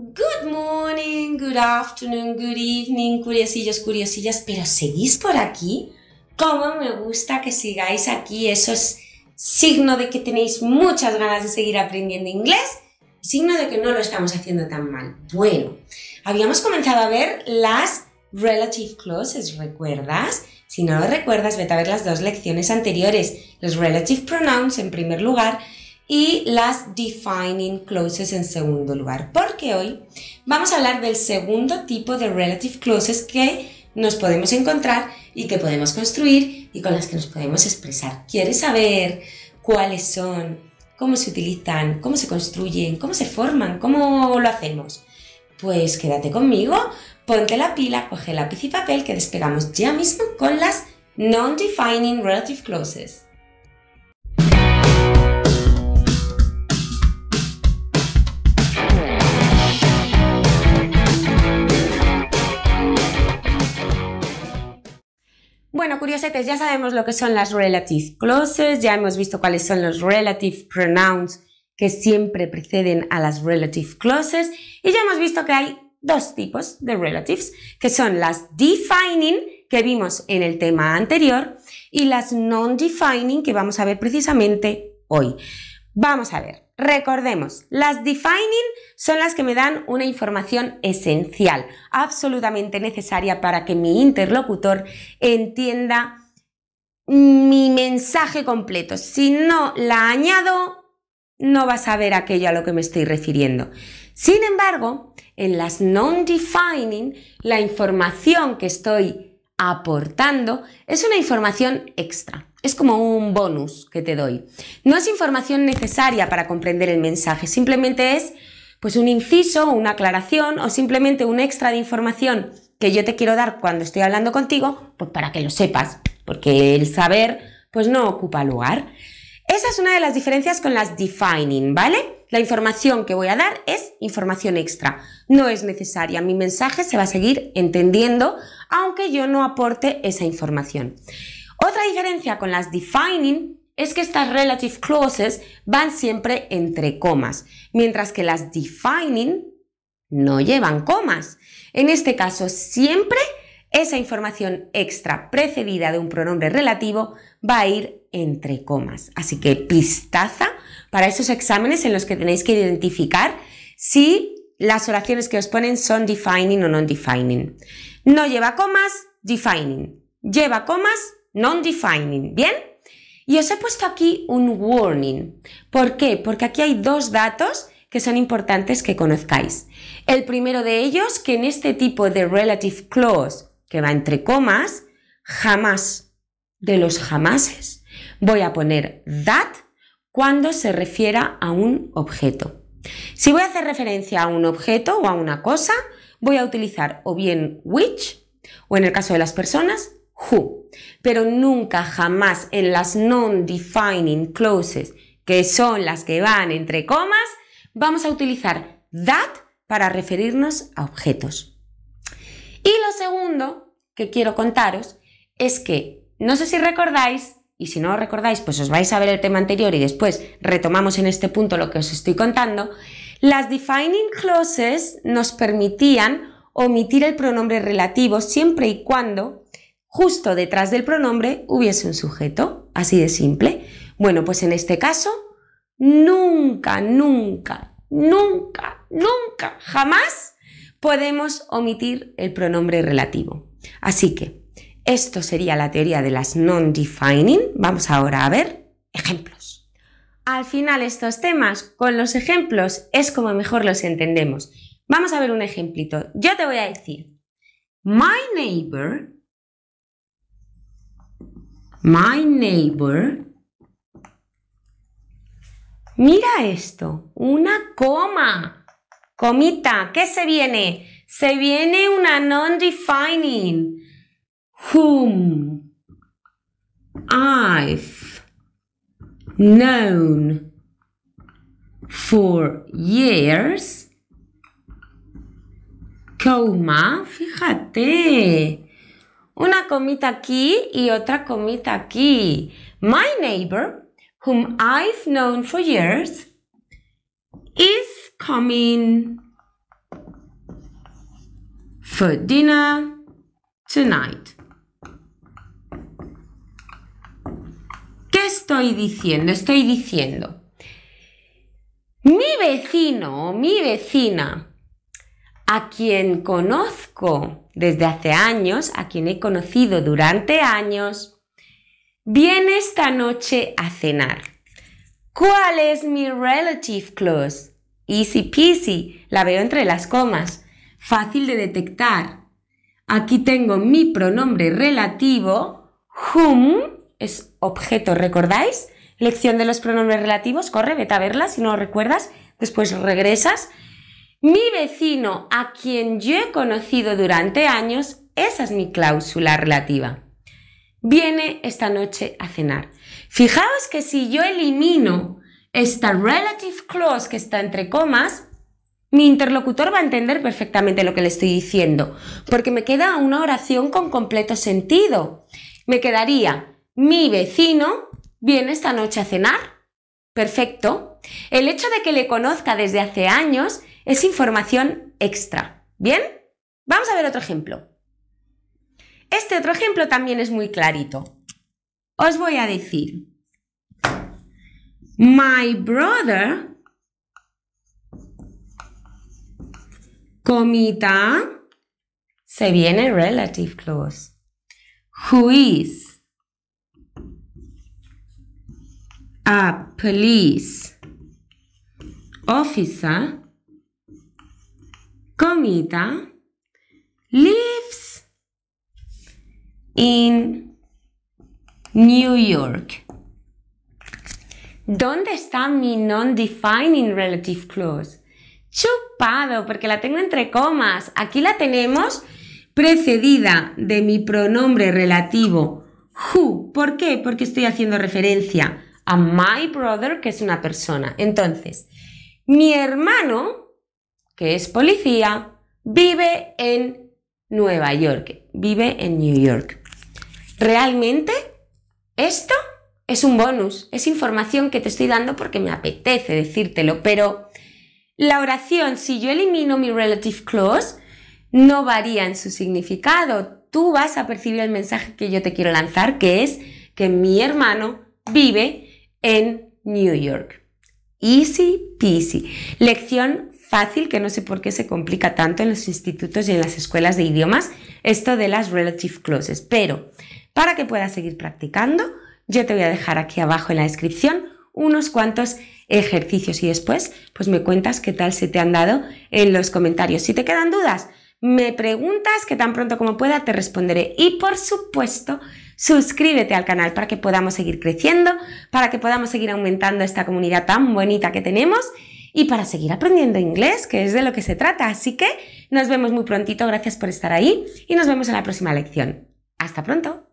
Good morning, good afternoon, good evening, curiosillos, curiosillas, pero ¿seguís por aquí? ¿Cómo me gusta que sigáis aquí? Eso es signo de que tenéis muchas ganas de seguir aprendiendo inglés, signo de que no lo estamos haciendo tan mal. Bueno, habíamos comenzado a ver las relative clauses, ¿recuerdas? Si no lo recuerdas, vete a ver las dos lecciones anteriores, los relative pronouns en primer lugar y las defining clauses en segundo lugar, porque hoy vamos a hablar del segundo tipo de relative clauses que nos podemos encontrar y que podemos construir y con las que nos podemos expresar. ¿Quieres saber cuáles son, cómo se utilizan, cómo se construyen, cómo se forman, cómo lo hacemos? Pues quédate conmigo, ponte la pila, coge lápiz y papel que despegamos ya mismo con las non-defining relative clauses. Bueno, curiosetes, ya sabemos lo que son las relative clauses, ya hemos visto cuáles son los relative pronouns que siempre preceden a las relative clauses y ya hemos visto que hay dos tipos de relatives, que son las defining, que vimos en el tema anterior, y las non-defining, que vamos a ver precisamente hoy. Vamos a ver. Recordemos, las defining son las que me dan una información esencial, absolutamente necesaria para que mi interlocutor entienda mi mensaje completo. Si no la añado, no va a saber aquello a lo que me estoy refiriendo. Sin embargo, en las non-defining, la información que estoy aportando es una información extra. Es como un bonus que te doy. No es información necesaria para comprender el mensaje, simplemente es pues un inciso, una aclaración o simplemente un extra de información que yo te quiero dar cuando estoy hablando contigo, pues para que lo sepas, porque el saber pues no ocupa lugar. Esa es una de las diferencias con las defining, ¿vale? La información que voy a dar es información extra, no es necesaria, mi mensaje se va a seguir entendiendo aunque yo no aporte esa información diferencia con las defining es que estas relative clauses van siempre entre comas, mientras que las defining no llevan comas. En este caso, siempre esa información extra precedida de un pronombre relativo va a ir entre comas. Así que pistaza para esos exámenes en los que tenéis que identificar si las oraciones que os ponen son defining o non-defining. No lleva comas, defining. Lleva comas, non-defining, ¿bien? Y os he puesto aquí un warning. ¿Por qué? Porque aquí hay dos datos que son importantes que conozcáis. El primero de ellos, que en este tipo de relative clause, que va entre comas, jamás de los jamases, voy a poner that cuando se refiera a un objeto. Si voy a hacer referencia a un objeto o a una cosa, voy a utilizar o bien which, o en el caso de las personas, who, pero nunca jamás en las non-defining clauses, que son las que van entre comas, vamos a utilizar that para referirnos a objetos. Y lo segundo que quiero contaros es que, no sé si recordáis, y si no lo recordáis, pues os vais a ver el tema anterior y después retomamos en este punto lo que os estoy contando, las defining clauses nos permitían omitir el pronombre relativo siempre y cuando justo detrás del pronombre hubiese un sujeto, así de simple. Bueno, pues en este caso, nunca, nunca, nunca, nunca, jamás podemos omitir el pronombre relativo. Así que esto sería la teoría de las non-defining. Vamos ahora a ver ejemplos. Al final estos temas con los ejemplos es como mejor los entendemos. Vamos a ver un ejemplito. Yo te voy a decir, My neighbor My neighbor. Mira esto, una coma. Comita, ¿qué se viene? Se viene una non-defining. Whom I've known for years, coma, fíjate, una comita aquí y otra comita aquí. My neighbor, whom I've known for years, is coming for dinner tonight. ¿Qué estoy diciendo? Estoy diciendo, mi vecino mi vecina a quien conozco desde hace años, a quien he conocido durante años, viene esta noche a cenar. ¿Cuál es mi relative clause? Easy peasy, la veo entre las comas, fácil de detectar. Aquí tengo mi pronombre relativo, whom, es objeto, ¿recordáis? Lección de los pronombres relativos, corre, vete a verla si no lo recuerdas, después regresas mi vecino a quien yo he conocido durante años, esa es mi cláusula relativa. Viene esta noche a cenar. Fijaos que si yo elimino esta relative clause que está entre comas, mi interlocutor va a entender perfectamente lo que le estoy diciendo, porque me queda una oración con completo sentido. Me quedaría, mi vecino viene esta noche a cenar. Perfecto. El hecho de que le conozca desde hace años es información extra. ¿Bien? Vamos a ver otro ejemplo. Este otro ejemplo también es muy clarito. Os voy a decir, My brother comita se viene relative clause. Who is a police officer Comita lives in New York. ¿Dónde está mi non-defining relative clause? Chupado, porque la tengo entre comas. Aquí la tenemos precedida de mi pronombre relativo who. ¿Por qué? Porque estoy haciendo referencia a my brother, que es una persona. Entonces, mi hermano que es policía, vive en Nueva York, vive en New York. Realmente esto es un bonus, es información que te estoy dando porque me apetece decírtelo, pero la oración, si yo elimino mi relative clause, no varía en su significado. Tú vas a percibir el mensaje que yo te quiero lanzar, que es que mi hermano vive en New York. Easy peasy. Lección fácil, que no sé por qué se complica tanto en los institutos y en las escuelas de idiomas, esto de las relative clauses. Pero para que puedas seguir practicando, yo te voy a dejar aquí abajo en la descripción unos cuantos ejercicios y después pues me cuentas qué tal se te han dado en los comentarios. Si te quedan dudas, me preguntas que tan pronto como pueda te responderé. Y por supuesto, suscríbete al canal para que podamos seguir creciendo, para que podamos seguir aumentando esta comunidad tan bonita que tenemos y para seguir aprendiendo inglés, que es de lo que se trata. Así que nos vemos muy prontito, gracias por estar ahí y nos vemos en la próxima lección. Hasta pronto.